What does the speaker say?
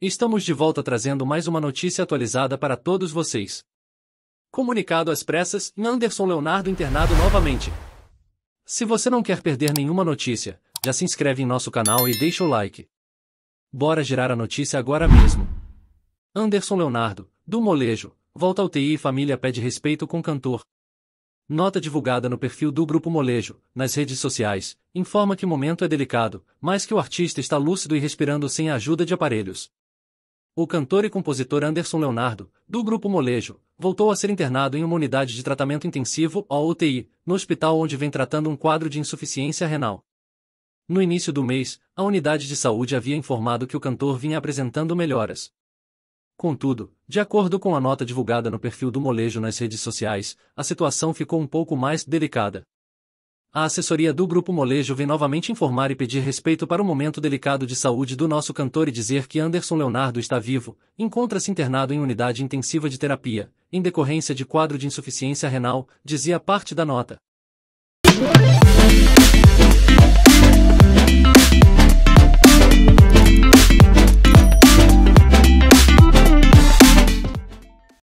Estamos de volta trazendo mais uma notícia atualizada para todos vocês. Comunicado às pressas, Anderson Leonardo internado novamente. Se você não quer perder nenhuma notícia, já se inscreve em nosso canal e deixa o like. Bora girar a notícia agora mesmo. Anderson Leonardo, do Molejo, volta ao TI e família pede respeito com cantor. Nota divulgada no perfil do Grupo Molejo, nas redes sociais, informa que o momento é delicado, mas que o artista está lúcido e respirando sem a ajuda de aparelhos. O cantor e compositor Anderson Leonardo, do grupo Molejo, voltou a ser internado em uma unidade de tratamento intensivo, ou UTI, no hospital onde vem tratando um quadro de insuficiência renal. No início do mês, a unidade de saúde havia informado que o cantor vinha apresentando melhoras. Contudo, de acordo com a nota divulgada no perfil do Molejo nas redes sociais, a situação ficou um pouco mais delicada. A assessoria do Grupo Molejo vem novamente informar e pedir respeito para o momento delicado de saúde do nosso cantor e dizer que Anderson Leonardo está vivo, encontra-se internado em unidade intensiva de terapia, em decorrência de quadro de insuficiência renal, dizia parte da nota.